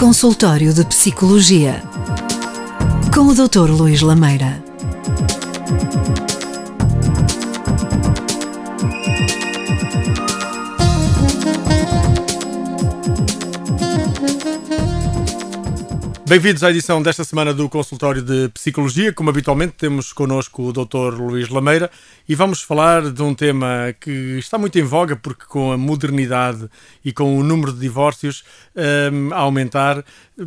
Consultório de Psicologia com o Dr. Luís Lameira. Bem-vindos à edição desta semana do Consultório de Psicologia. Como habitualmente, temos connosco o Dr. Luís Lameira e vamos falar de um tema que está muito em voga, porque com a modernidade e com o número de divórcios um, a aumentar,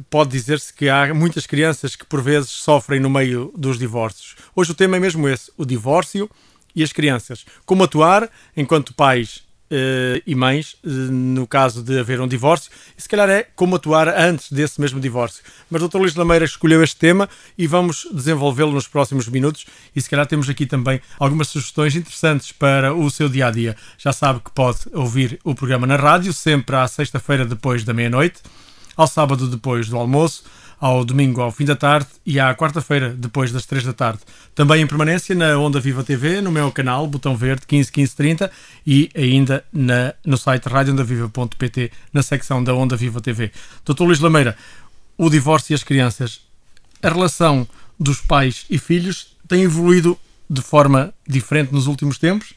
pode dizer-se que há muitas crianças que por vezes sofrem no meio dos divórcios. Hoje o tema é mesmo esse: o divórcio e as crianças. Como atuar enquanto pais eh, e mães eh, no caso de haver um divórcio. E se calhar é como atuar antes desse mesmo divórcio. Mas o Dr. Luís Lameira escolheu este tema e vamos desenvolvê-lo nos próximos minutos. E se calhar temos aqui também algumas sugestões interessantes para o seu dia a dia. Já sabe que pode ouvir o programa na rádio, sempre à sexta-feira depois da meia-noite, ao sábado depois do almoço ao domingo ao fim da tarde e à quarta-feira, depois das três da tarde. Também em permanência na Onda Viva TV, no meu canal, botão verde 15 15 30 e ainda na, no site radioondaviva.pt, na secção da Onda Viva TV. Doutor Luís Lameira, o divórcio e as crianças, a relação dos pais e filhos tem evoluído de forma diferente nos últimos tempos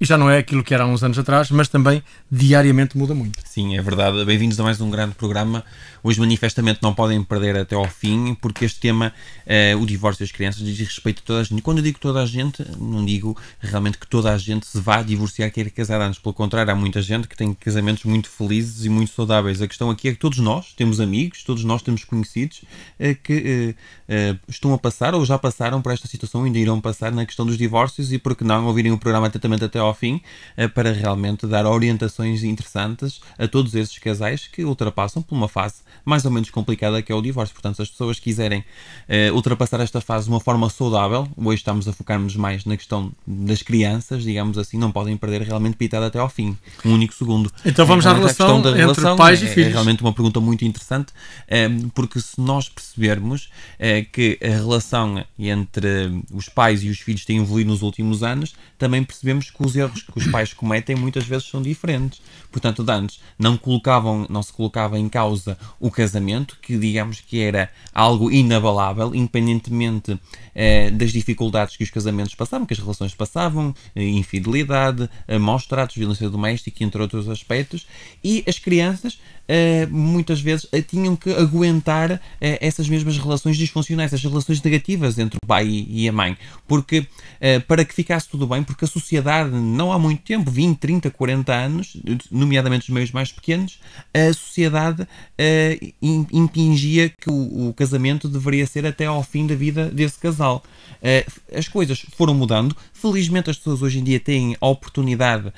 e já não é aquilo que era há uns anos atrás, mas também diariamente muda muito. Sim, é verdade. Bem-vindos a mais um grande programa. Hoje, manifestamente, não podem perder até ao fim, porque este tema, eh, o divórcio das crianças, diz respeito a toda a gente. Quando eu digo toda a gente, não digo realmente que toda a gente se vá divorciar, queira casar antes. Pelo contrário, há muita gente que tem casamentos muito felizes e muito saudáveis. A questão aqui é que todos nós temos amigos, todos nós temos conhecidos eh, que eh, eh, estão a passar ou já passaram por esta situação ainda irão passar na questão dos divórcios e por que não ouvirem o programa atentamente até ao fim eh, para realmente dar orientações interessantes a todos esses casais que ultrapassam por uma fase mais ou menos complicada que é o divórcio. Portanto, se as pessoas quiserem eh, ultrapassar esta fase de uma forma saudável, hoje estamos a focar-nos mais na questão das crianças, digamos assim, não podem perder realmente pitada até ao fim, um único segundo. Então vamos é à relação da relação, entre pais é, e é filhos. É realmente uma pergunta muito interessante, porque se nós percebermos é que a relação entre os pais e os filhos tem evoluído nos últimos anos, também percebemos que os erros que os pais cometem muitas vezes são diferentes. Portanto, antes não colocavam, não se colocava em causa o casamento, que digamos que era algo inabalável, independentemente eh, das dificuldades que os casamentos passavam, que as relações passavam, eh, infidelidade, eh, maus tratos, violência doméstica, entre outros aspectos, e as crianças eh, muitas vezes eh, tinham que aguentar eh, essas mesmas relações disfuncionais, essas relações negativas entre o pai e a mãe, porque para que ficasse tudo bem, porque a sociedade não há muito tempo, 20, 30, 40 anos, nomeadamente os meios mais pequenos, a sociedade impingia que o, o casamento deveria ser até ao fim da vida desse casal. As coisas foram mudando, felizmente as pessoas hoje em dia têm a oportunidade,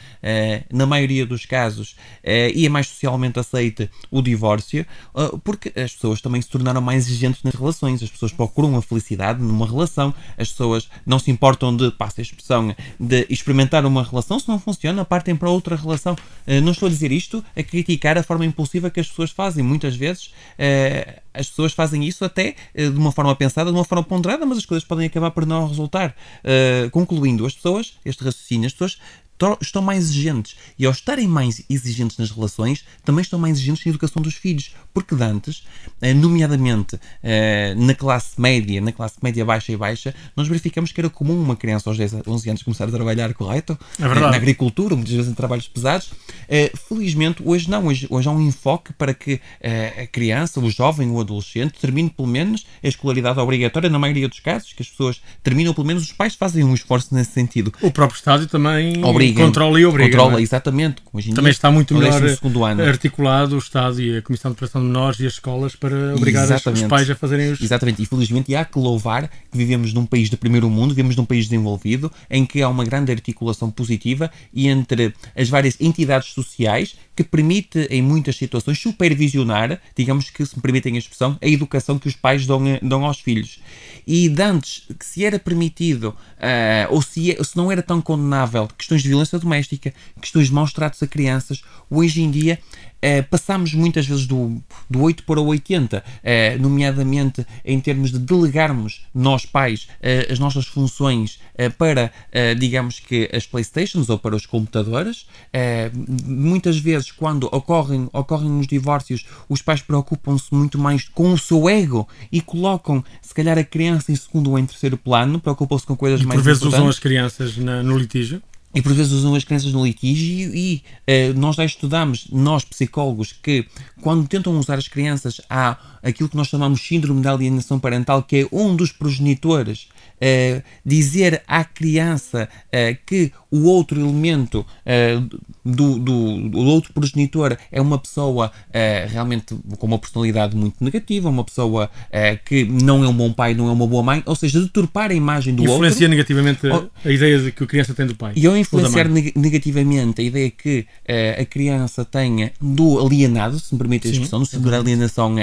na maioria dos casos, e é mais socialmente aceito o divórcio, ah, porque as pessoas também se tornaram mais exigentes nas relações, as pessoas procuram a felicidade numa relação, as pessoas não se importam de, passa a expressão, de experimentar uma relação, se não funciona, partem para outra relação. Ah, não estou a dizer isto a criticar a forma impulsiva que as pessoas fazem, muitas vezes ah, as pessoas fazem isso até de uma forma pensada, de uma forma ponderada, mas as coisas podem acabar por não resultar. Concluindo, as pessoas, este raciocínio, as pessoas estão mais exigentes. E ao estarem mais exigentes nas relações, também estão mais exigentes na educação dos filhos. Porque de antes, eh, nomeadamente eh, na classe média, na classe média baixa e baixa, nós verificamos que era comum uma criança aos 10, 11 anos começar a trabalhar, correto? É verdade. Na agricultura, muitas vezes em trabalhos pesados. Eh, felizmente, hoje não. Hoje, hoje há um enfoque para que a criança, o jovem o adolescente termine pelo menos a escolaridade obrigatória, na maioria dos casos, que as pessoas terminam, pelo menos os pais fazem um esforço nesse sentido. O próprio Estado também obriga. Controla e obriga. Controla, é? exatamente. Também está muito melhor articulado o Estado e a Comissão de Proteção de Menores e as escolas para obrigar exatamente. os pais a fazerem os. Exatamente, e felizmente há que louvar que vivemos num país de primeiro mundo, vivemos num país desenvolvido, em que há uma grande articulação positiva e entre as várias entidades sociais que permite, em muitas situações, supervisionar, digamos que, se me permitem a expressão, a educação que os pais dão, eh, dão aos filhos. E de antes, que se era permitido, uh, ou se, é, se não era tão condenável, questões de violência doméstica, questões de maus tratos a crianças. Hoje em dia, eh, passamos muitas vezes do, do 8 para o 80, eh, nomeadamente em termos de delegarmos nós pais eh, as nossas funções eh, para, digamos que, as Playstations ou para os computadores. muitas vezes, quando ocorrem, ocorrem os divórcios, os pais preocupam-se muito mais com o seu ego e colocam, se calhar, a criança em segundo ou em terceiro plano, preocupam-se com coisas e mais por vezes importantes. usam as crianças na, no litígio? E por vezes usam as crianças no litígio e eh, nós já estudamos, nós psicólogos, que quando tentam usar as crianças há aquilo que nós chamamos síndrome da alienação parental, que é um dos progenitores eh, dizer à criança uh, que o outro elemento eh, do, do, do, outro progenitor é uma pessoa realmente com uma personalidade muito negativa, uma pessoa que não é um bom pai, não é uma boa mãe, ou seja, deturpar a imagem do Influencia outro. Influencia negativamente ou, a ideia que a criança tem do pai. E ao influenciar negativamente a ideia que a criança tenha do alienado, se me permite a expressão, do seguro uhum. alienação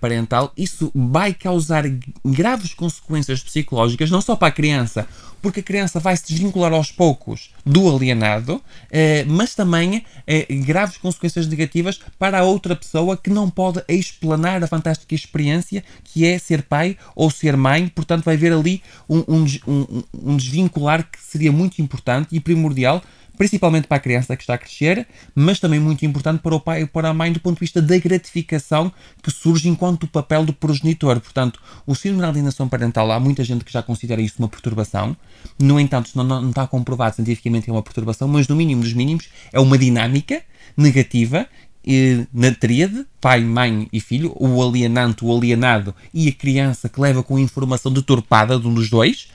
parental, isso vai causar graves consequências psicológicas não só para a criança, porque a criança vai se desvincular aos poucos do alienado, eh, mas também eh, graves consequências negativas para a outra pessoa que não pode explanar a fantástica experiência que é ser pai ou ser mãe. Portanto, vai haver ali um, um, um desvincular que seria muito importante e primordial principalmente para a criança que está a crescer, mas também muito importante para o pai e para a mãe do ponto de vista da gratificação que surge enquanto papel do progenitor. Portanto, o síndrome de alienação parental, há muita gente que já considera isso uma perturbação. No entanto, não, não, está comprovado cientificamente que é uma perturbação, mas no mínimo dos mínimos é uma dinâmica negativa eh, na tríade, pai, mãe e filho, o alienante, o alienado e a criança que leva com a informação deturpada de um dos dois,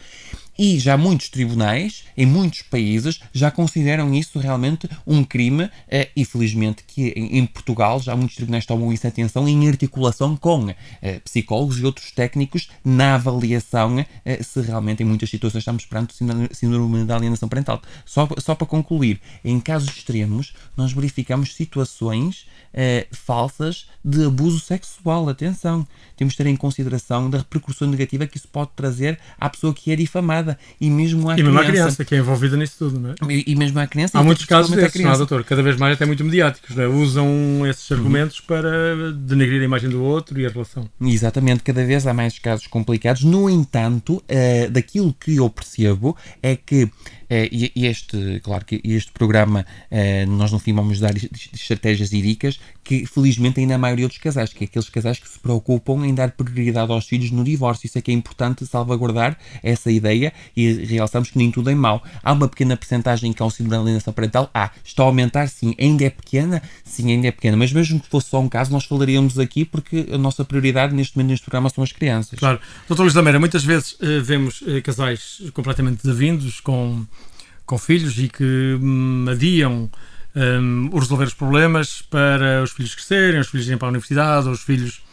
e já muitos tribunais, em muitos países, já consideram isso realmente um crime, infelizmente eh, e felizmente que em, Portugal já muitos tribunais tomam isso atenção em articulação com eh, psicólogos e outros técnicos na avaliação eh, se realmente em muitas situações estamos perante o síndrome da alienação parental. Só, só para concluir, em casos extremos, nós verificamos situações falsas de abuso sexual. Atenção, temos de ter em consideração da repercussão negativa que isso pode trazer à pessoa que é difamada. E mesmo à e criança. mesmo à criança, que é envolvida nisso tudo, não é? E, e mesmo à criança. Há muitos casos desses, não, é, doutor? Cada vez mais até muito mediáticos, é? Usam esses uhum. argumentos uhum. para denegrir a imagem do outro e a relação. Exatamente, cada vez há mais casos complicados. No entanto, uh, daquilo que eu percebo é que eh, e, este, claro que este programa eh, nós no fim vamos dar estratégias e dicas que felizmente ainda a maioria dos casais, que é aqueles casais que se preocupam em dar prioridade aos filhos no divórcio, isso é que é importante salvaguardar essa ideia e realçamos que nem tudo é mau. Há uma pequena percentagem que é auxílio da alienação parental, há, está a aumentar, sim, ainda é pequena, sim, ainda é pequena, mas mesmo que fosse só um caso, nós falaríamos aqui porque a nossa prioridade neste momento neste programa são as crianças. Claro. Doutor Luís da Meira, muitas vezes eh, vemos casais completamente desavindos, com com filhos e que hum, adiam hum, resolver os problemas para os filhos crescerem, os filhos irem para a universidade, os filhos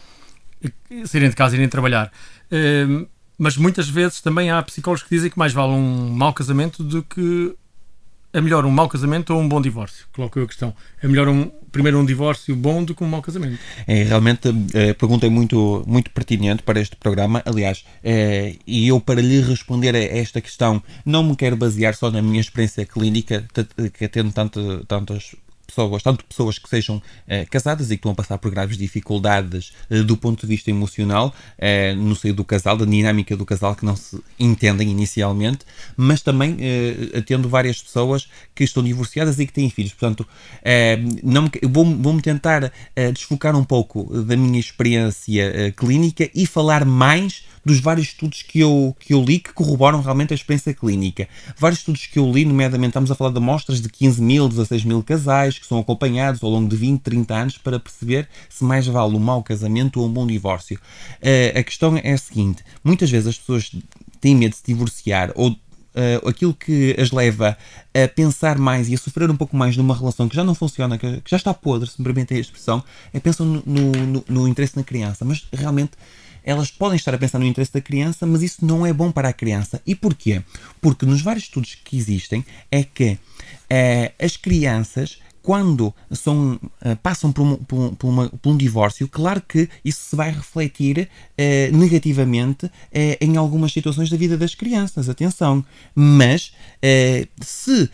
eh, saírem de casa e irem trabalhar. Hum, mas muitas vezes também há psicólogos que dizem que mais vale um mau casamento do que é melhor um mau casamento ou um bom divórcio? Coloco eu a questão. É melhor um, primeiro um divórcio bom do que um mau casamento? É, realmente eh, a pergunta é muito, muito pertinente para este programa. Aliás, é, e eu para lhe responder a esta questão não me quero basear só na minha experiência clínica, que tendo tanto, tantas pessoas, tanto pessoas que sejam eh, casadas e que estão a passar por graves dificuldades eh, do ponto de vista emocional eh, no seio do casal, da dinâmica do casal que não se entendem inicialmente, mas também atendo várias pessoas que estão divorciadas e que têm filhos. Portanto, não vou-me tentar desfocar um pouco da minha experiência clínica e falar mais dos vários estudos que eu, que eu li que corroboram realmente a experiência clínica. Vários estudos que eu li, nomeadamente estamos a falar de amostras de 15 mil, 16 mil casais que são acompanhados ao longo de 20, 30 anos para perceber se mais vale um mau casamento ou um bom divórcio. Uh, a questão é a seguinte: muitas vezes as pessoas têm medo de se divorciar ou Uh, aquilo que as leva a pensar mais e a sofrer um pouco mais numa relação que já não funciona, que, já está podre, se me permitem a expressão, é pensam no, no, no, interesse na criança. Mas realmente elas podem estar a pensar no interesse da criança, mas isso não é bom para a criança. E porquê? Porque nos vários estudos que existem é que eh, as crianças quando são, eh, passam por um, por, um, por, uma, por um, divórcio, claro que isso se vai refletir eh, negativamente eh, em algumas situações da vida das crianças, atenção. Mas se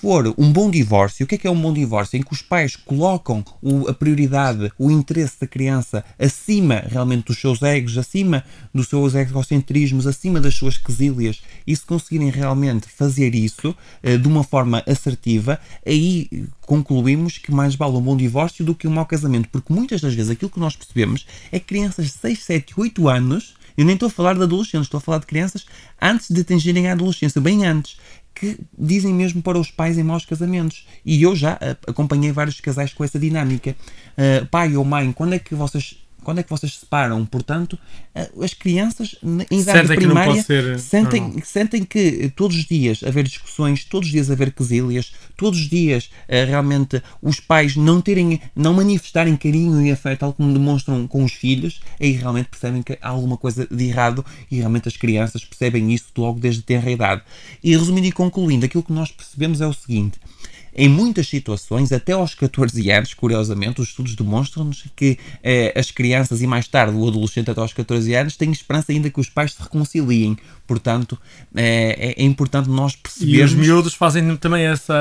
for um bom divórcio, o que é que é um bom divórcio? Em que os pais colocam o, a prioridade, o interesse da criança acima realmente dos seus egos, acima dos seus egocentrismos, acima das suas quesílias, e se conseguirem realmente fazer isso de uma forma assertiva, aí com concluímos que mais vale um bom divórcio do que um mau casamento, porque muitas das vezes aquilo que nós percebemos é crianças de 6, 7, 8 anos, eu nem estou a falar de adolescentes, estou a falar de crianças antes de atingirem a adolescência, bem antes, que dizem mesmo para os pais em maus casamentos. E eu já acompanhei vários casais com essa dinâmica. Uh, pai ou mãe, quando é que vocês quando é que vocês separam? Portanto, eh, as crianças em idade sentem primária que ser... sentem, eh, sentem que todos os dias haver discussões, todos os dias haver quesílias, todos os dias eh, realmente os pais não terem, não manifestarem carinho e afeto, tal como demonstram com os filhos, aí realmente percebem que há alguma coisa de errado e realmente as crianças percebem isso logo desde tenra idade. E resumindo e concluindo, aquilo que nós percebemos é o seguinte em muitas situações, até aos 14 anos, curiosamente, os estudos demonstram-nos que eh, as crianças e mais tarde o adolescente até aos 14 anos têm esperança ainda que os pais se reconciliem. Portanto, eh, é, é importante nós percebermos. E os miúdos fazem também essa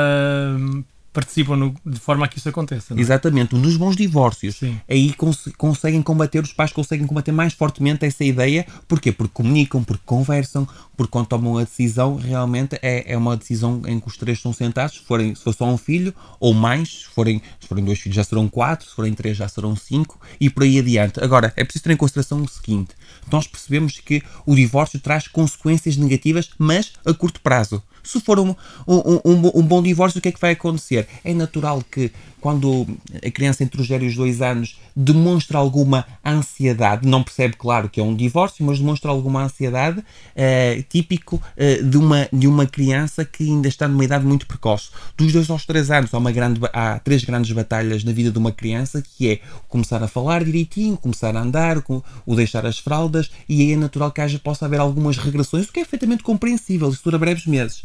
participam no, de forma a que isso aconteça. É? Exatamente. Nos bons divórcios, Sim. aí cons conseguem combater, os pais conseguem combater mais fortemente essa ideia. Porquê? Porque comunicam, porque conversam, porque quando tomam a decisão, realmente é, é uma decisão em que os três estão sentados. Se, forem, se for só um filho ou mais, se forem, se forem dois filhos já serão quatro, se forem três já serão cinco e por aí adiante. Agora, é preciso ter em consideração o seguinte: nós percebemos que o divórcio traz consequências negativas, mas a curto prazo. Se for um, um, um, um bom divórcio, o que é que vai acontecer? É natural que quando a criança entre os 0 e os 2 anos demonstra alguma ansiedade, não percebe, claro, que é um divórcio, mas demonstra alguma ansiedade uh, típico uh, de, uma, de uma criança que ainda está numa idade muito precoce. Dos 2 aos 3 anos há, uma grande, há três grandes batalhas na vida de uma criança, que é começar a falar direitinho, começar a andar, com, o deixar as fraldas, e aí é natural que haja, possa haver algumas regressões, o que é perfeitamente compreensível, isso dura breves meses.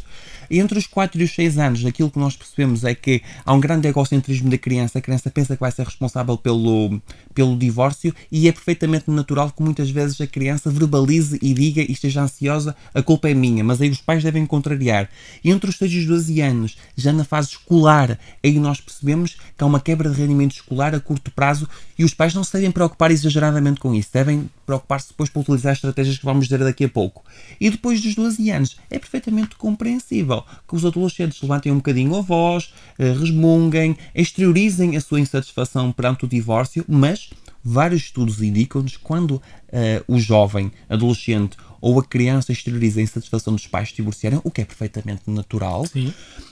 Entre os 4 e os 6 anos, aquilo que nós percebemos é que há um grande egocentrismo da criança. A criança pensa que vai ser responsável pelo, pelo divórcio e é perfeitamente natural que muitas vezes a criança verbalize e diga e esteja ansiosa, a culpa é minha, mas aí os pais devem contrariar. Entre os 6 e os 12 anos, já na fase escolar, aí nós percebemos que há uma quebra de rendimento escolar a curto prazo e os pais não se devem preocupar exageradamente com isso, devem preocupar-se depois para utilizar as estratégias que vamos ver daqui a pouco. E depois dos 12 anos, é perfeitamente compreensível compreensível que os adolescentes levantem um bocadinho a voz, eh, resmunguem, exteriorizem a sua insatisfação perante o divórcio, mas vários estudos indicam-nos quando uh, o jovem adolescente ou a criança exterioriza a insatisfação dos pais que divorciaram, o que é perfeitamente natural,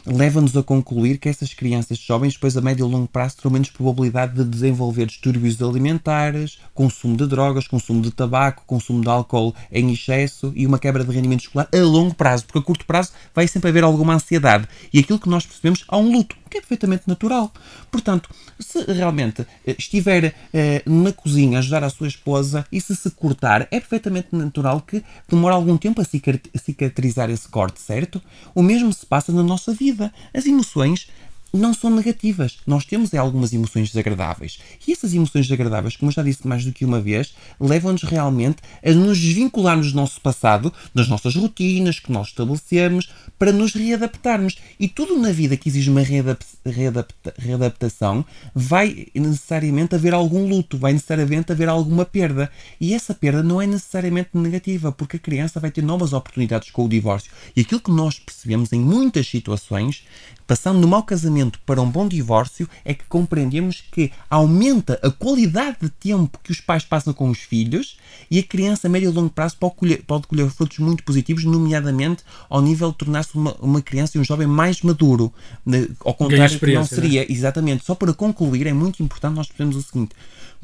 leva-nos a concluir que essas crianças jovens, depois a médio e longo prazo, terão menos probabilidade de desenvolver distúrbios alimentares, consumo de drogas, consumo de tabaco, consumo de álcool em excesso e uma quebra de rendimento escolar a longo prazo, porque a curto prazo vai sempre haver alguma ansiedade. E aquilo que nós percebemos há um luto que é perfeitamente natural. Portanto, se realmente eh, estiver eh, na cozinha a ajudar a sua esposa e se se cortar, é perfeitamente natural que demore algum tempo a cicatrizar esse corte, certo? O mesmo se passa na nossa vida. As emoções não são negativas. Nós temos é algumas emoções desagradáveis. E essas emoções desagradáveis, como eu já disse mais do que uma vez, levam-nos realmente a nos desvincularmos do nosso passado, das nossas rotinas que nós estabelecemos, para nos readaptarmos. E tudo na vida que exige uma readap readapta readaptação vai necessariamente haver algum luto, vai necessariamente haver alguma perda. E essa perda não é necessariamente negativa, porque a criança vai ter novas oportunidades com o divórcio. E aquilo que nós percebemos em muitas situações, passando de mau casamento para um bom divórcio é que compreendemos que aumenta a qualidade de tempo que os pais passam com os filhos e a criança a médio e longo prazo pode colher, pode colher frutos muito positivos, nomeadamente ao nível de tornar-se uma, uma criança e um jovem mais maduro, né, ao contrário que não né? seria. Né? Exatamente. Só para concluir, é muito importante nós percebermos o seguinte: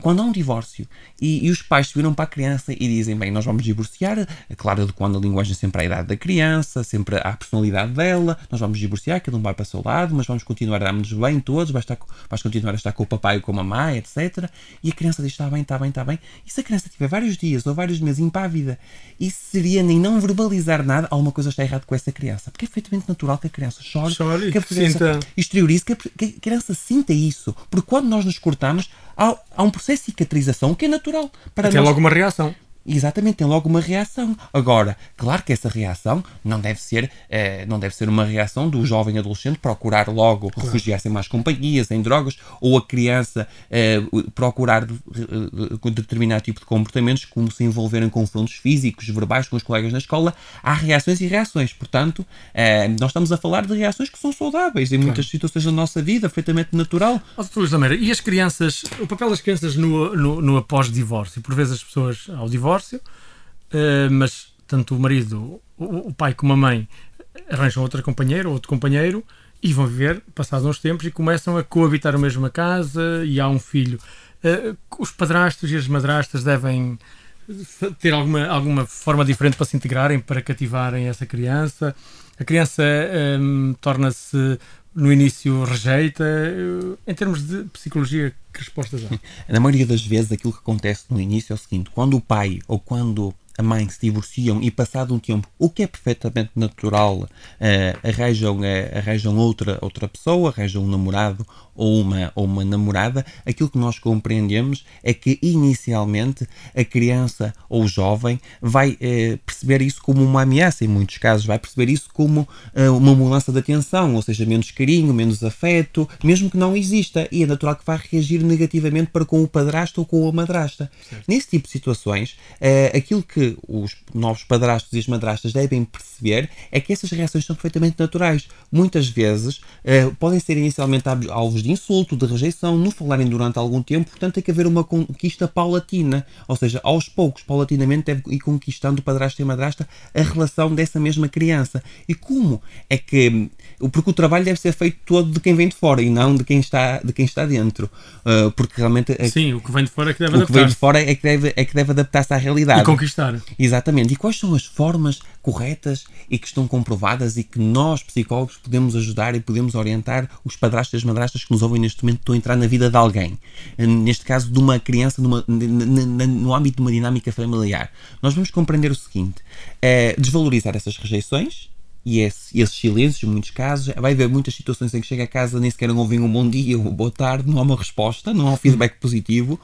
quando há um divórcio e, e os pais viram para a criança e dizem, bem, nós vamos divorciar, é claro, quando a linguagem sempre à é idade da criança, sempre à personalidade dela, nós vamos divorciar, cada um vai para o seu lado, mas vamos continuar a dar-nos bem todos, vais, estar, vais continuar a estar com o papai ou com a mamãe, etc. E a criança diz, está bem, está bem, está bem. E se a criança tiver vários dias ou vários meses impávida isso seria nem não verbalizar nada, alguma coisa está errada com essa criança. Porque é perfeitamente natural que a criança chore, Chore, que a criança sinta. exteriorize, que a criança sinta isso. Porque quando nós nos cortamos, há, há um processo de cicatrização que é natural. Para Até nós... logo uma reação. Exatamente, tem logo uma reação. Agora, claro que essa reação não deve ser, eh, não deve ser uma reação do jovem adolescente procurar logo claro. refugiar-se em mais companhias, em drogas, ou a criança eh, procurar eh, determinado tipo de comportamentos, como se envolver em confrontos físicos, verbais com os colegas na escola. Há reações e reações. Portanto, eh, nós estamos a falar de reações que são saudáveis em claro. muitas situações da nossa vida, perfeitamente natural. Oh, Dr. Luís Lameira, e as crianças, o papel das crianças no, no, no após-divórcio? Por vezes as pessoas ao divórcio divórcio, eh, mas tanto o marido, o pai como a mãe arranjam outra companheira ou outro companheiro e vão viver passados uns tempos e começam a coabitar a mesma casa e há um filho. Eh, os padrastos e as madrastas devem eh, ter alguma, alguma forma diferente para se integrarem, para cativarem essa criança. A criança torna-se no início rejeita. Eh, em termos de psicologia, que respostas há? Na maioria das vezes, aquilo que acontece no início é o seguinte: quando o pai ou quando a mãe se divorciam e passado um tempo, o que é perfeitamente natural, uh, arranjam, uh, arranjam outra, outra pessoa, arranjam um namorado ou uma, ou uma namorada, aquilo que nós compreendemos é que inicialmente a criança ou o jovem vai uh, perceber isso como uma ameaça, em muitos casos, vai perceber isso como uma mudança de atenção, ou seja, menos carinho, menos afeto, mesmo que não exista, e é natural que vá reagir negativamente para com o padrasto ou com a madrasta. Certo. Nesse tipo de situações, aquilo que que os novos padrastos e as madrastas devem perceber é que essas reações são perfeitamente naturais. Muitas vezes eh, podem ser inicialmente alvos de insulto, de rejeição, não falarem durante algum tempo, portanto tem que haver uma conquista paulatina, ou seja, aos poucos, paulatinamente deve ir conquistando o padrasto e a madrasta a relação dessa mesma criança. E como é que hum, porque o trabalho deve ser feito todo de quem vem de fora e não de quem está, de quem está dentro. Uh, porque realmente. É, Sim, o que vem de fora é que deve adaptar-se. O que vem de fora é que deve, é que deve adaptar-se à realidade. E conquistar. Exatamente. E quais são as formas corretas e que estão comprovadas e que nós, psicólogos, podemos ajudar e podemos orientar os padrastas e as madrastas que nos ouvem neste momento estão a entrar na vida de alguém. Eh, neste caso, de uma criança numa, no âmbito de uma dinâmica familiar. Nós vamos compreender o seguinte: é desvalorizar essas rejeições, e esse, esses silêncios, em muitos casos, vai haver muitas situações em que chega a casa nem sequer ouvem um bom dia ou boa tarde, não há uma resposta, não há um feedback positivo.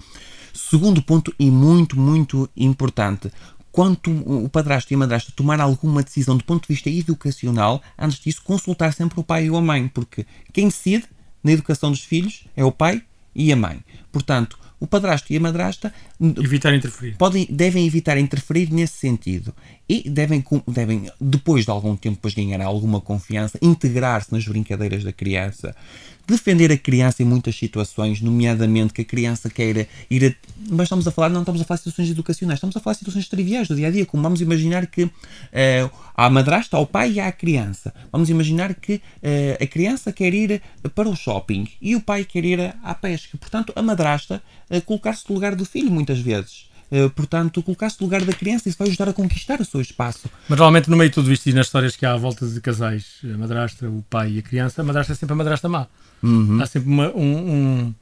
Segundo ponto, e muito, muito importante, quando o padrasto e a madrasta tomar alguma decisão do ponto de vista educacional, antes disso, consultar sempre o pai ou a mãe, porque quem decide na educação dos filhos é o pai e a mãe. Portanto, o padrasto e a madrasta evitar interferir. Podem, devem evitar interferir nesse sentido e devem, devem depois de algum tempo depois ganhar alguma confiança integrar-se nas brincadeiras da criança defender a criança em muitas situações, nomeadamente que a criança queira ir a. Mas estamos a falar, não estamos a falar de situações educacionais, estamos a falar de situações triviais do dia a dia, como vamos imaginar que uh, há madrasta, ao pai e há a criança. Vamos imaginar que eh, a criança quer ir para o shopping e o pai quer ir à pesca. Portanto, a madrasta eh, colocar-se no lugar do filho muitas vezes. Uh, portanto, colocar-se no lugar da criança, isso vai ajudar a conquistar o seu espaço. Mas normalmente, no meio de tudo isto e nas histórias que há à volta de casais, a madrasta, o pai e a criança, a madrasta é sempre a madrasta má. Uhum. Há sempre uma, um, um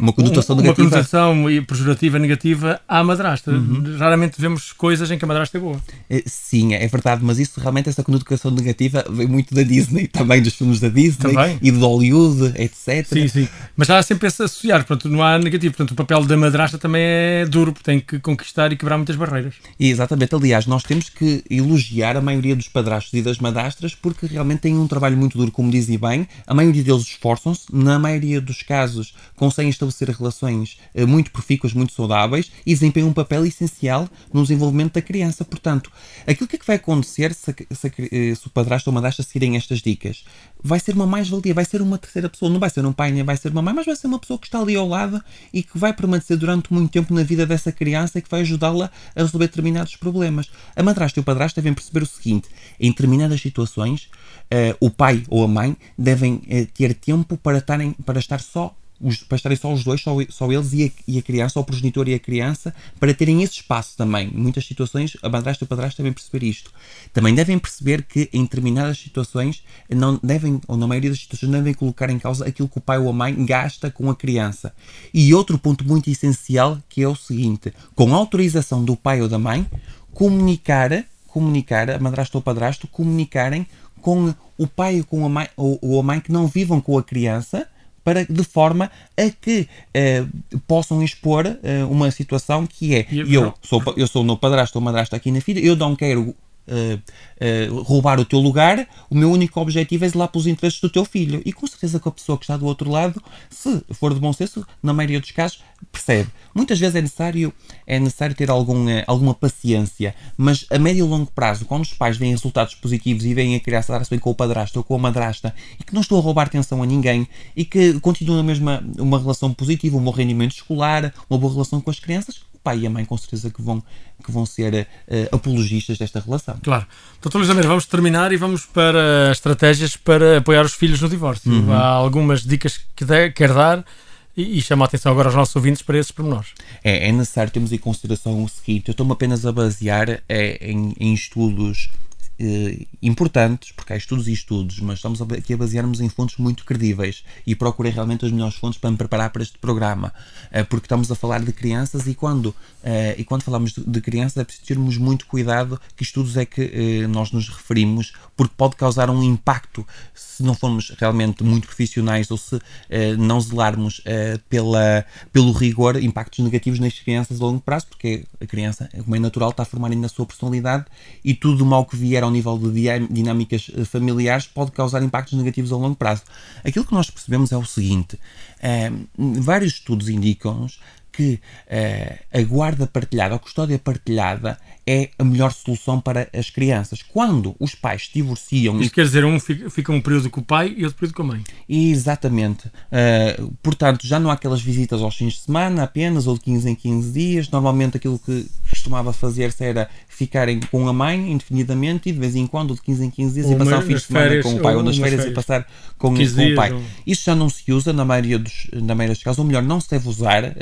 uma conotação uma negativa. Uma conotação e pejorativa negativa à madrasta. Uhum. Raramente vemos coisas em que a madrasta é boa. É, sim, é verdade, mas isso realmente, essa conotação negativa, vem muito da Disney, também dos filmes da Disney também. e do Hollywood, etc. Sim, sim. Mas há sempre esse associar, portanto, não há negativo. Portanto, o papel da madrasta também é duro, porque tem que conquistar e quebrar muitas barreiras. E exatamente. Aliás, nós temos que elogiar a maioria dos padrastos e das madrastras porque realmente têm um trabalho muito duro, como dizia bem. A maioria deles esforçam-se, na maioria dos casos conseguem estabelecer relações eh, muito profícuas, muito saudáveis e desempenham um papel essencial no desenvolvimento da criança. Portanto, aquilo que é que vai acontecer se, se, eh, se o padrasto ou a madrasta seguirem estas dicas? Vai ser uma mais-valia, vai ser uma terceira pessoa, não vai ser um pai nem vai ser uma mãe, mas vai ser uma pessoa que está ali ao lado e que vai permanecer durante muito tempo na vida dessa criança e que vai ajudá-la a resolver determinados problemas. A madrasta e o padrasto devem perceber o seguinte: em determinadas situações, uh, o pai ou a mãe devem uh, ter tempo para, tarem, para estar só os, para estarem só os dois, só, só eles e a, e a, criança, ou o progenitor e a criança, para terem esse espaço também. Em muitas situações, a madrasta e o padrasto devem perceber isto. Também devem perceber que, em determinadas situações, não devem, ou na maioria das situações, não devem colocar em causa aquilo que o pai ou a mãe gasta com a criança. E outro ponto muito essencial que é o seguinte: com autorização do pai ou da mãe, comunicar, comunicar a madrasta ou o padrasto, comunicarem com o pai ou com a mãe, ou, ou a mãe que não vivam com a criança para, de forma a que uh, possam expor uh, uma situação que é eu sou, eu sou o meu padrasto ou madrasta aqui na filha, eu não quero uh, uh, roubar o teu lugar, o meu único objetivo é zelar pelos interesses do teu filho. E com certeza que a pessoa que está do outro lado, se for de bom senso, na maioria dos casos, percebe. Muitas vezes é necessário, é necessário ter alguma, eh, alguma paciência, mas a médio e longo prazo, quando os pais veem resultados positivos e veem a criança dar-se bem com o padrasto ou com a madrasta e que não estou a roubar atenção a ninguém e que continuam a mesma uma relação positiva, um bom rendimento escolar, uma boa relação com as crianças, pai e a mãe com certeza que vão, que vão ser uh, apologistas desta relação. Claro. Doutor Luís vamos terminar e vamos para estratégias para apoiar os filhos no divórcio. Uhum. Há algumas dicas que de, quer dar e, e chama a atenção agora aos nossos ouvintes para esses pormenores. É, é necessário termos em consideração o seguinte: eu estou-me apenas a basear é, em, em, estudos eh, importantes, porque há estudos e estudos, mas estamos aqui a basearmos em fontes muito credíveis e procurei realmente as melhores fontes para me preparar para este programa, eh, porque estamos a falar de crianças e quando, eh, e quando falamos de, de crianças é preciso termos muito cuidado que estudos é que eh, nós nos referimos, porque pode causar um impacto se não formos realmente muito profissionais ou se eh, não zelarmos eh, pela, pelo rigor, impactos negativos nas crianças a longo prazo, porque a criança, como é natural, está a formar ainda a sua personalidade e tudo o mal que vier quer ao nível de dinâmicas eh, familiares, pode causar impactos negativos a longo prazo. Aquilo que nós percebemos é o seguinte: eh, vários estudos indicam-nos que eh, a guarda partilhada, a custódia partilhada, é a melhor solução para as crianças. Quando os pais se divorciam. Isto e... quer dizer, um fica, fica, um período com o pai e outro período com a mãe. Exatamente. Uh, portanto, já não há aquelas visitas aos fins de semana apenas, ou de 15 em 15 dias. Normalmente aquilo que costumava fazer-se era ficarem com a mãe indefinidamente e de vez em quando, de 15 em 15 dias, ou e passar o fim de semana férias, com o pai, ou, nas férias, férias, e passar com, dias, o pai. Ou... Isso já não se usa na maioria dos, na maioria dos casos, ou melhor, não se deve usar, uh,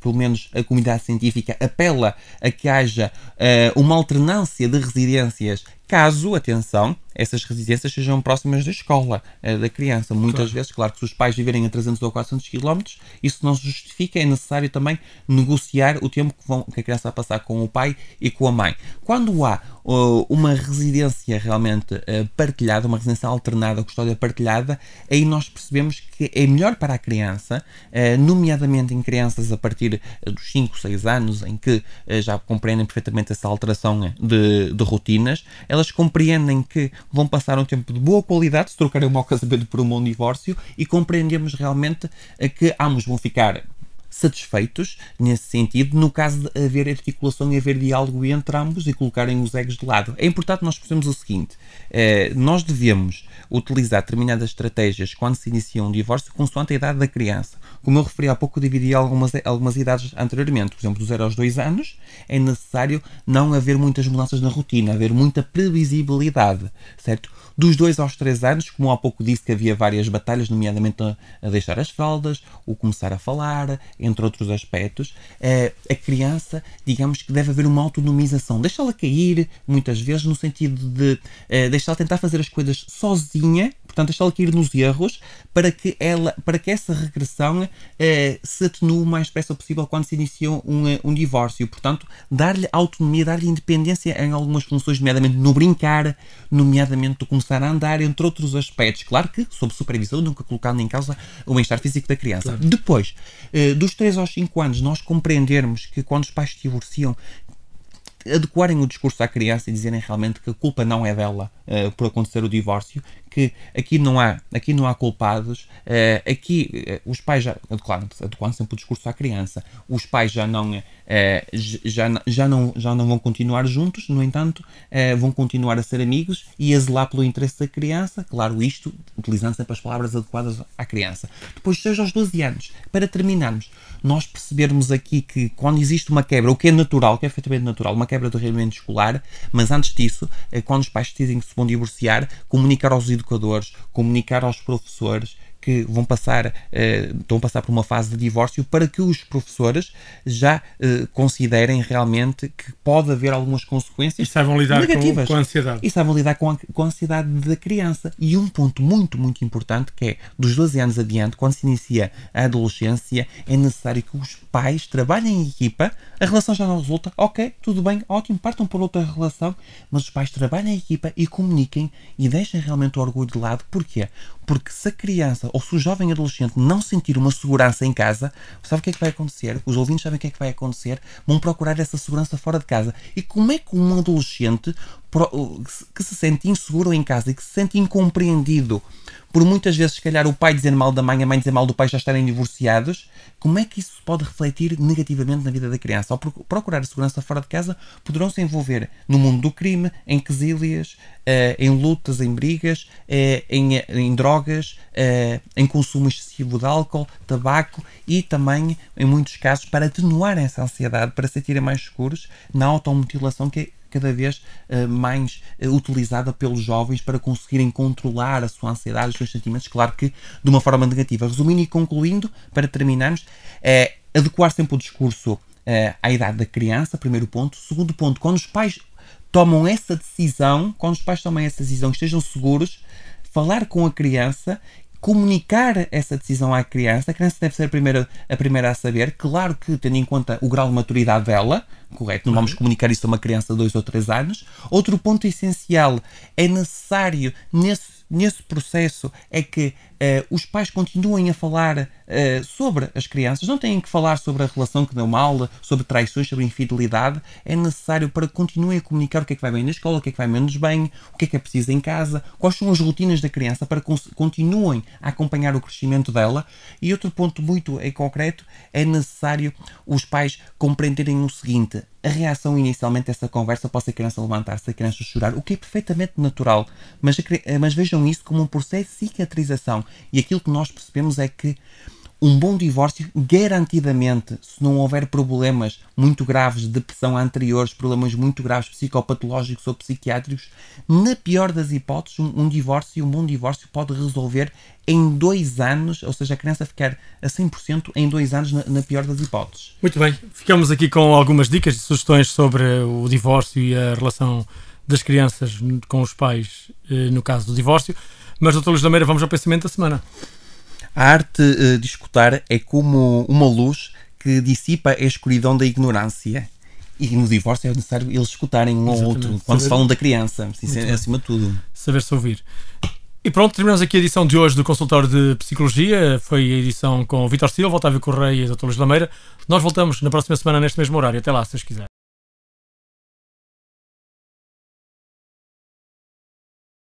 pelo menos a comunidade científica apela a que haja. Uh, uma alternância de residências caso, atenção, essas residências sejam próximas da escola eh, da criança. Muitas claro. vezes, claro que se os pais viverem a 300 ou 400 km, isso não se justifica, é necessário também negociar o tempo que, vão, que a criança vai passar com o pai e com a mãe. Quando há uh, uma residência realmente uh, partilhada, uma residência alternada, custódia partilhada, aí nós percebemos que é melhor para a criança, uh, nomeadamente em crianças a partir dos 5, 6 anos, em que já compreendem perfeitamente essa alteração de, de rotinas, ela elas compreendem que vão passar um tempo de boa qualidade se trocarem o mau casamento por um bom divórcio e compreendemos realmente eh, que ambos vão ficar satisfeitos nesse sentido, no caso de haver articulação e haver diálogo entre ambos e colocarem os egos de lado. É importante nós percebermos o seguinte: eh, nós devemos utilizar determinadas estratégias quando se inicia um divórcio consoante a idade da criança. Como eu referi há pouco, dividi algumas, algumas idades anteriormente. Por exemplo, dos 0 aos 2 anos, é necessário não haver muitas mudanças na rotina, haver muita previsibilidade, certo? Dos 2 aos 3 anos, como há pouco disse que havia várias batalhas, nomeadamente a, a deixar as fraldas, o começar a falar, entre outros aspectos, é, a criança, digamos que deve haver uma autonomização. Deixá-la cair, muitas vezes, no sentido de é, deixá-la tentar fazer as coisas sozinha, Portanto, está aqui ir nos erros para que, ela, para que essa regressão eh, se atenue o mais depressa possível quando se inicia um, eh, um divórcio. Portanto, dar-lhe autonomia, dar-lhe independência em algumas funções, nomeadamente no brincar, nomeadamente no começar a andar, entre outros aspectos. Claro que, sob supervisão, nunca colocando em causa o bem-estar físico da criança. Claro. Depois, eh, dos 3 aos 5 anos, nós compreendermos que quando os pais se divorciam, adequarem o discurso à criança e dizerem realmente que a culpa não é dela uh, por acontecer o divórcio, que aqui não há, aqui não há culpados, uh, aqui uh, os pais já adequando, adequando sempre o discurso à criança, os pais já não, uh, já, já, não, já não vão continuar juntos, no entanto, vão continuar a ser amigos e a zelar pelo interesse da criança, claro, isto utilizando sempre as palavras adequadas à criança. Depois, seja aos 12 anos, para terminarmos, nós percebermos aqui que quando existe uma quebra, o que é natural, o que é efetivamente natural, uma quebra do rendimento escolar, mas antes disso, quando os pais dizem que se vão divorciar, comunicar aos educadores, comunicar aos professores que vão passar, uh, estão a passar por uma fase de divórcio para que os professores já eh, considerem realmente que pode haver algumas consequências e saibam lidar negativas. Com, com a ansiedade. E saibam lidar com a, com a ansiedade da criança. E um ponto muito, muito importante que é, dos 12 anos adiante, quando se inicia a adolescência, é necessário que os pais trabalhem em equipa, a relação já não resulta, ok, tudo bem, ótimo, partam por outra relação, mas os pais trabalhem em equipa e comuniquem e deixem realmente o orgulho de lado. Porquê? Porque se a criança ou se o jovem adolescente não sentir uma segurança em casa, sabe o que é que vai acontecer? Os ouvintes sabem o que é que vai acontecer, vão procurar essa segurança fora de casa. E como é que um adolescente que se sente inseguro em casa e que se sente incompreendido por muitas vezes, se calhar, o pai dizer mal da mãe, a mãe dizer mal do pai já estarem divorciados, como é que isso pode refletir negativamente na vida da criança? Ao procurar segurança fora de casa, poderão se envolver no mundo do crime, em quesílias, eh, em lutas, em brigas, eh, em, eh, em drogas, em consumo excessivo de álcool, tabaco e também, em muitos casos, para atenuar essa ansiedade, para se sentirem mais seguros, na automutilação que é cada vez uh, mais uh, utilizada pelos jovens para conseguirem controlar a sua ansiedade, os seus sentimentos, claro que de uma forma negativa. Resumindo e concluindo, para terminarmos, é adequar sempre o discurso eh, à idade da criança, primeiro ponto. Segundo ponto, quando os pais tomam essa decisão, quando os pais tomam essa decisão, estejam seguros, falar com a criança comunicar essa decisão à criança. A criança deve ser a primeira, a primeira a saber. Claro que, tendo em conta o grau de maturidade dela, correto, não vamos uhum. comunicar isso a uma criança de 2 ou 3 anos. Outro ponto essencial é necessário, nesse, nesse processo, é que Uh, os pais continuem a falar uh, sobre as crianças, não têm que falar sobre a relação que deu mal, sobre traições, sobre infidelidade, é necessário para que continuem a comunicar o que é que vai bem na escola, o que é que vai menos bem, o que é que é preciso em casa, quais são as rotinas da criança para que continuem a acompanhar o crescimento dela. E outro ponto muito em concreto é necessário os pais compreenderem o seguinte: a reação inicialmente dessa conversa pode ser a criança levantar-se, a criança chorar, o que é perfeitamente natural, mas, mas vejam isso como um processo de cicatrização e aquilo que nós percebemos é que um bom divórcio, garantidamente, se não houver problemas muito graves de depressão anteriores, problemas muito graves psicopatológicos ou psiquiátricos, na pior das hipóteses, um, um divórcio, um bom divórcio pode resolver em dois anos, ou seja, a criança ficar a 100% em dois anos, na, na, pior das hipóteses. Muito bem, ficamos aqui com algumas dicas e sugestões sobre o divórcio e a relação das crianças com os pais, eh, no caso do divórcio. Mas, doutor Luís Lameira, vamos ao pensamento da semana. A arte eh, de escutar é como uma luz que dissipa a escuridão da ignorância. E no divórcio é necessário eles escutarem um Exatamente. ao outro, quando Saber... se falam da criança, isso acima de tudo. Saber-se ouvir. E pronto, terminamos aqui a edição de hoje do Consultório de Psicologia. Foi a edição com o Vitor Silva, Otávio Correia e Dr. Luís Lameira. Nós voltamos na próxima semana neste mesmo horário. Até lá, se vocês quiser.